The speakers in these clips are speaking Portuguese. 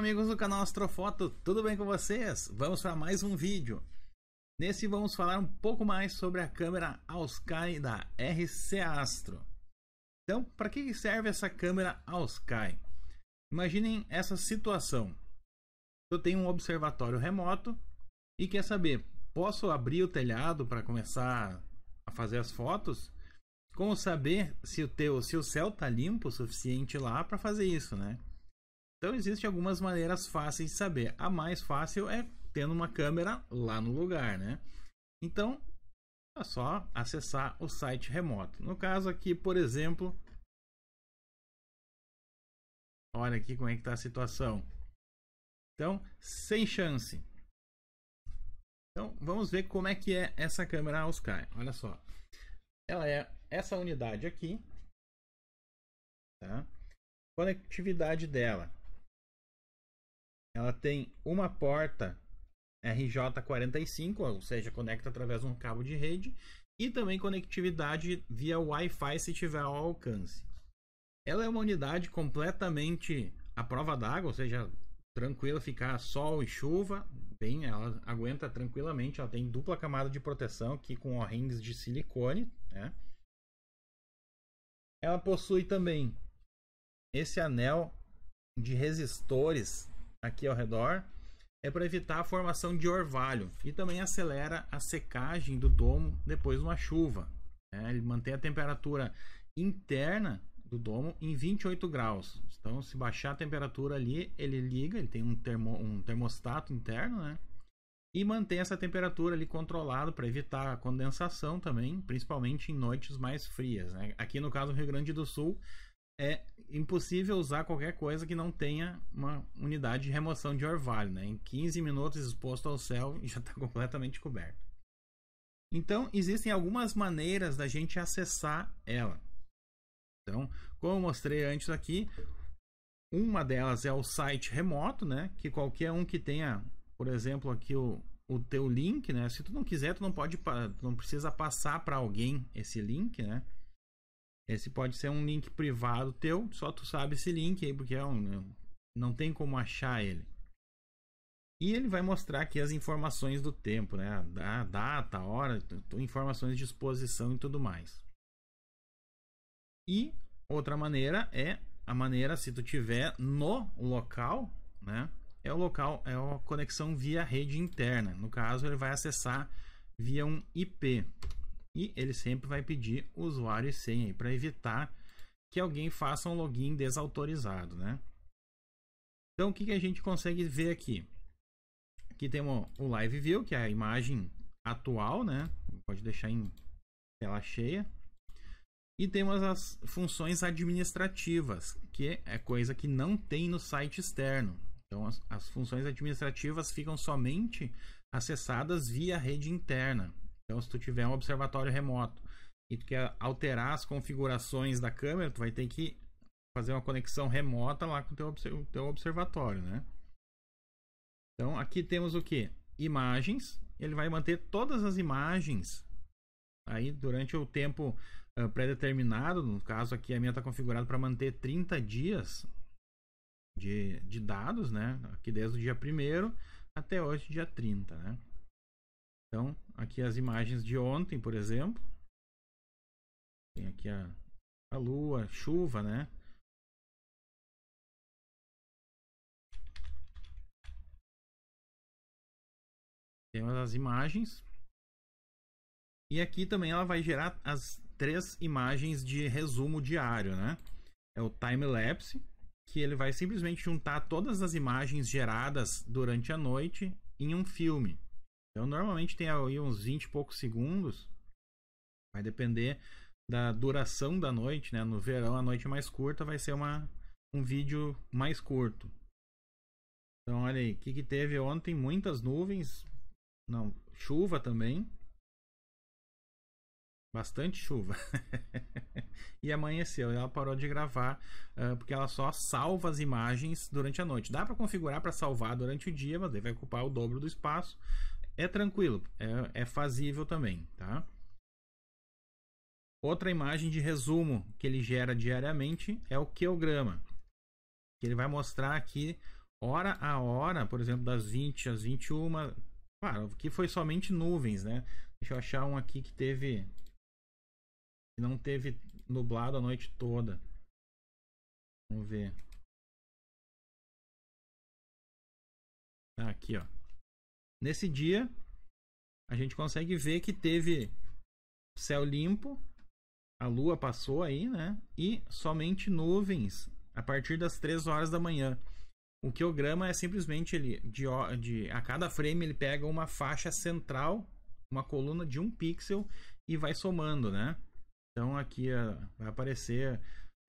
amigos do canal Astrofoto, tudo bem com vocês? Vamos para mais um vídeo. Nesse vamos falar um pouco mais sobre a câmera Auskai da RC Astro. Então, para que serve essa câmera Auskai? Imaginem essa situação. Eu tenho um observatório remoto e quer saber, posso abrir o telhado para começar a fazer as fotos? Como saber se o teu, se o céu está limpo o suficiente lá para fazer isso, né? Então existem algumas maneiras fáceis de saber. A mais fácil é tendo uma câmera lá no lugar, né? Então é só acessar o site remoto. No caso aqui, por exemplo, olha aqui como é que está a situação. Então, sem chance. Então, vamos ver como é que é essa câmera Auskai. Olha só. Ela é essa unidade aqui. Tá? Conectividade dela ela tem uma porta RJ45, ou seja, conecta através de um cabo de rede, e também conectividade via Wi-Fi se tiver ao alcance. Ela é uma unidade completamente à prova d'água, ou seja, tranquila ficar sol e chuva, bem, ela aguenta tranquilamente, ela tem dupla camada de proteção aqui com o-rings de silicone, né? Ela possui também esse anel de resistores aqui ao redor, é para evitar a formação de orvalho e também acelera a secagem do domo depois de uma chuva. Né? Ele mantém a temperatura interna do domo em 28 graus. Então, se baixar a temperatura ali, ele liga, ele tem um, termo, um termostato interno, né? E mantém essa temperatura ali controlada para evitar a condensação também, principalmente em noites mais frias. Né? Aqui no caso do Rio Grande do Sul, é impossível usar qualquer coisa que não tenha uma unidade de remoção de orvalho, né? Em 15 minutos exposto ao céu e já está completamente coberto. Então, existem algumas maneiras da gente acessar ela. Então, como eu mostrei antes aqui, uma delas é o site remoto, né? Que qualquer um que tenha, por exemplo, aqui o, o teu link, né? Se tu não quiser, tu não pode, tu não precisa passar para alguém esse link, né? Esse pode ser um link privado teu, só tu sabe esse link aí, porque é, é um, não tem como achar ele. E ele vai mostrar aqui as informações do tempo, né? A data, a hora, informações de exposição e tudo mais. E outra maneira é a maneira se tu tiver no local, né? É o local, é a conexão via rede interna. No caso, ele vai acessar via um IP e ele sempre vai pedir usuário e senha para evitar que alguém faça um login desautorizado, né? Então o que, que a gente consegue ver aqui? Aqui temos o Live View, que é a imagem atual, né? Pode deixar em tela cheia. E temos as funções administrativas, que é coisa que não tem no site externo. Então, as, as funções administrativas ficam somente acessadas via rede interna. Então, se tu tiver um observatório remoto e tu quer alterar as configurações da câmera, tu vai ter que fazer uma conexão remota lá com o teu, observatório, né? Então, aqui temos o que? Imagens. Ele vai manter todas as imagens aí durante o tempo uh, pré-determinado. No caso aqui, a minha está configurada para manter 30 dias de, de dados, né? Aqui desde o dia 1 até hoje, dia 30, né? Então, aqui as imagens de ontem, por exemplo. Tem aqui a, a lua, chuva, né? Temos as imagens. E aqui também ela vai gerar as três imagens de resumo diário, né? É o time lapse, que ele vai simplesmente juntar todas as imagens geradas durante a noite em um filme. Então normalmente tem aí uns 20 e poucos segundos. Vai depender da duração da noite, né? No verão a noite mais curta vai ser uma, um vídeo mais curto. Então olha aí, o que, que teve ontem? Muitas nuvens, não, chuva também. Bastante chuva. e amanheceu. Ela parou de gravar uh, porque ela só salva as imagens durante a noite. Dá para configurar para salvar durante o dia, mas ele vai ocupar o dobro do espaço. É tranquilo, é, é fazível também, tá? Outra imagem de resumo que ele gera diariamente é o queograma, que ele vai mostrar aqui hora a hora, por exemplo, das 20 às 21. Claro, aqui foi somente nuvens, né? Deixa eu achar um aqui que teve que não teve nublado a noite toda. Vamos ver. Tá aqui, ó. Nesse dia, a gente consegue ver que teve céu limpo, a lua passou aí, né? E somente nuvens a partir das 3 horas da manhã. O quilograma é simplesmente ele de, de, a cada frame ele pega uma faixa central, uma coluna de um pixel e vai somando, né? Então aqui ah, vai aparecer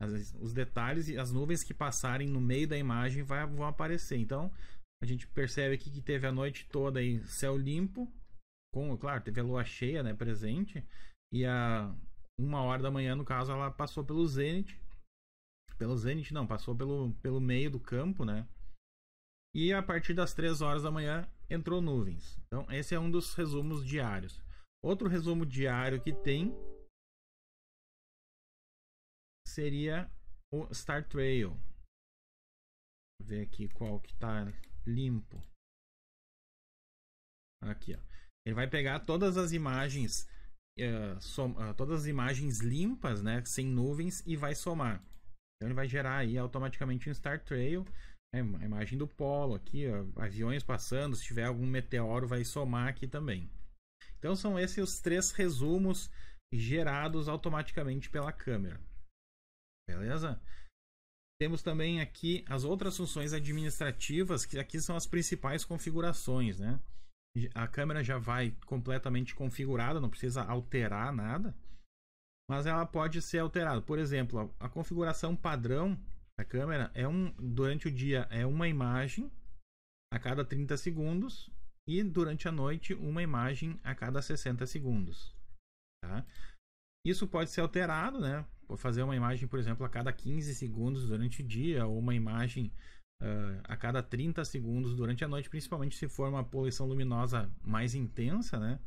as, os detalhes e as nuvens que passarem no meio da imagem vai, vão aparecer. Então a gente percebe aqui que teve a noite toda em céu limpo, com, claro, teve a lua cheia, né, presente, e a uma hora da manhã, no caso, ela passou pelo zenit, pelo zenit não, passou pelo, pelo meio do campo, né, e a partir das três horas da manhã entrou nuvens. Então, esse é um dos resumos diários. Outro resumo diário que tem seria o Star Trail. Vou ver aqui qual que tá limpo. Aqui, ó. Ele vai pegar todas as imagens, uh, som, uh, todas as imagens limpas, né, sem nuvens e vai somar. Então ele vai gerar aí automaticamente um star trail, né, a imagem do polo aqui, ó, aviões passando, se tiver algum meteoro vai somar aqui também. Então são esses os três resumos gerados automaticamente pela câmera. Beleza? Temos também aqui as outras funções administrativas, que aqui são as principais configurações, né? A câmera já vai completamente configurada, não precisa alterar nada, mas ela pode ser alterada. Por exemplo, a configuração padrão da câmera é um durante o dia é uma imagem a cada 30 segundos e durante a noite uma imagem a cada 60 segundos. Tá? Isso pode ser alterado, né? Fazer uma imagem, por exemplo, a cada 15 segundos durante o dia, ou uma imagem uh, a cada 30 segundos durante a noite, principalmente se for uma poluição luminosa mais intensa, né?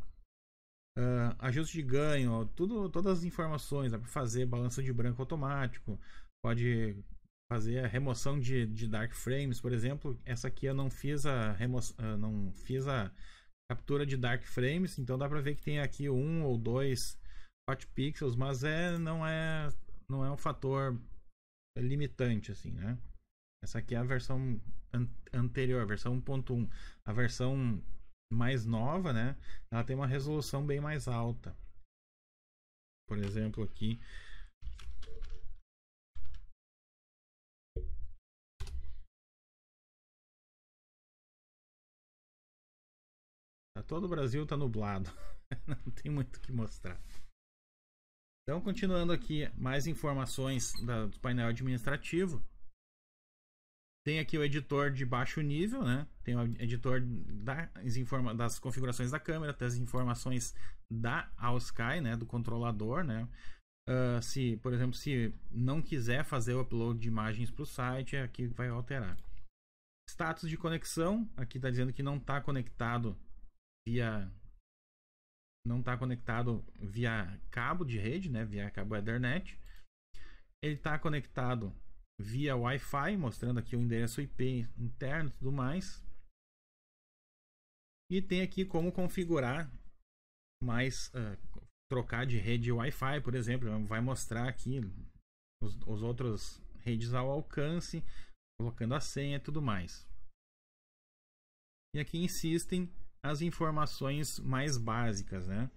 Uh, ajuste de ganho, tudo, todas as informações, dá para fazer balanço de branco automático, pode fazer a remoção de, de dark frames, por exemplo. Essa aqui eu não fiz a remoção, ah, não fiz a captura de dark frames, então dá para ver que tem aqui um ou dois 4 pixels, mas é não é não é um fator limitante assim, né? Essa aqui é a versão an anterior, a versão 1.1. A versão mais nova, né? Ela tem uma resolução bem mais alta. Por exemplo, aqui tá, todo o Brasil tá nublado. Não tem muito o que mostrar. Então, continuando aqui, mais informações da, do painel administrativo. Tem aqui o editor de baixo nível, né? Tem o editor das, informa das configurações da câmera, as informações da AllSky, né? Do controlador, né? Uh, se, por exemplo, se não quiser fazer o upload de imagens para o site, é aqui que vai alterar. Status de conexão, aqui está dizendo que não está conectado via não está conectado via cabo de rede, né, via cabo Ethernet. Ele está conectado via Wi-Fi, mostrando aqui o endereço IP interno e tudo mais. E tem aqui como configurar mais, uh, trocar de rede Wi-Fi, por exemplo. Vai mostrar aqui os, os outros redes ao alcance, colocando a senha e tudo mais. E aqui insistem as informações mais básicas, né?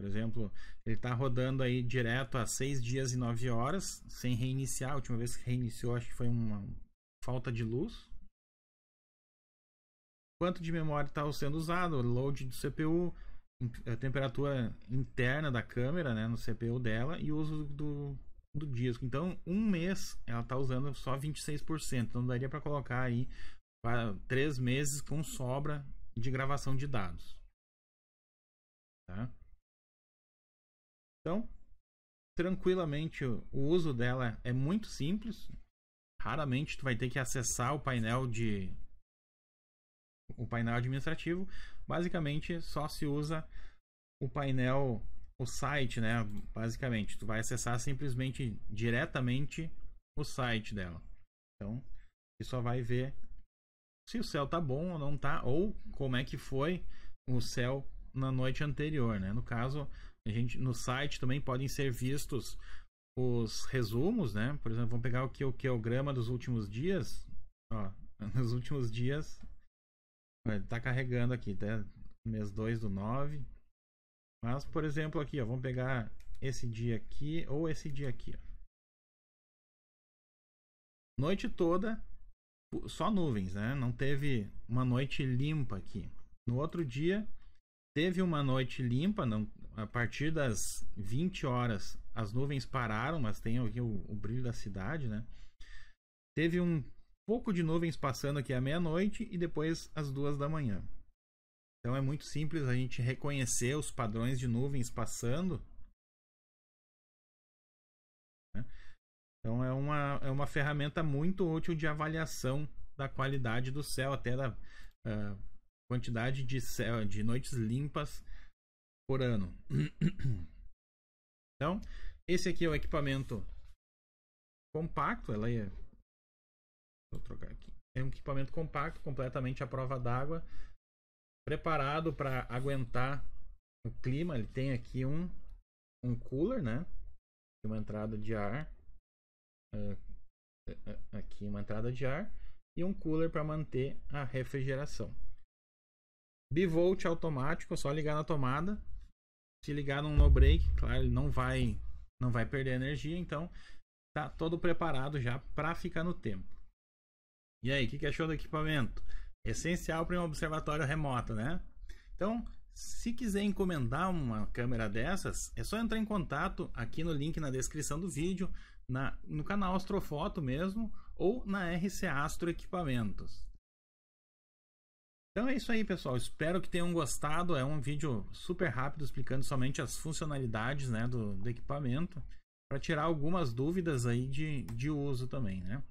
Por exemplo, ele está rodando aí direto a 6 dias e 9 horas, sem reiniciar. A última vez que reiniciou, acho que foi uma falta de luz. Quanto de memória está sendo usado, load do CPU, a temperatura interna da câmera, né, no CPU dela e o uso do, do disco. Então, um mês ela está usando só 26%. Então, daria para colocar aí 3 ah, três meses com sobra de gravação de dados. Tá? Então, tranquilamente o uso dela é muito simples. Raramente tu vai ter que acessar o painel de o painel administrativo. Basicamente, só se usa o painel, o site, né? Basicamente, tu vai acessar simplesmente diretamente o site dela. Então, tu só vai ver se o céu tá bom ou não tá, ou como é que foi o céu na noite anterior, né? No caso, a gente no site também podem ser vistos os resumos, né? Por exemplo, vamos pegar o que o que é o grama dos últimos dias, ó, nos últimos dias está tá carregando aqui até tá? mês 2 do 9. Mas, por exemplo, aqui, ó, vamos pegar esse dia aqui ou esse dia aqui, ó. Noite toda Tipo, só nuvens, né? Não teve uma noite limpa aqui. No outro dia, teve uma noite limpa, não, a partir das 20 horas as nuvens pararam, mas tem aqui o, o brilho da cidade, né? Teve um pouco de nuvens passando aqui à meia-noite e depois às duas da manhã. Então é muito simples a gente reconhecer os padrões de nuvens passando Então é uma, é uma ferramenta muito útil de avaliação da qualidade do céu, até da uh, quantidade de, céu, de noites limpas por ano. Então, esse aqui é o equipamento compacto, ela é Vou trocar aqui. É um equipamento compacto, completamente à prova d'água, preparado para aguentar o clima. Ele tem aqui um um cooler, né? Uma entrada de ar aqui uma entrada de ar e um cooler para manter a refrigeração. Bivolt automático, é só ligar na tomada. Se ligar num no break, claro, ele não vai não vai perder energia, então tá todo preparado já para ficar no tempo. E aí, o que, que achou do equipamento? Essencial para um observatório remoto, né? Então, se quiser encomendar uma câmera dessas, é só entrar em contato aqui no link na descrição do vídeo, na, no canal Astrofoto mesmo, ou na RC Astro Equipamentos. Então é isso aí, pessoal. Espero que tenham gostado. É um vídeo super rápido explicando somente as funcionalidades né, do, do equipamento, para tirar algumas dúvidas aí de, de uso também, né?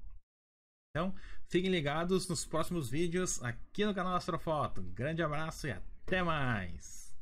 Então, fiquem ligados nos próximos vídeos aqui no canal Astrofoto. Grande abraço e até! Até mais!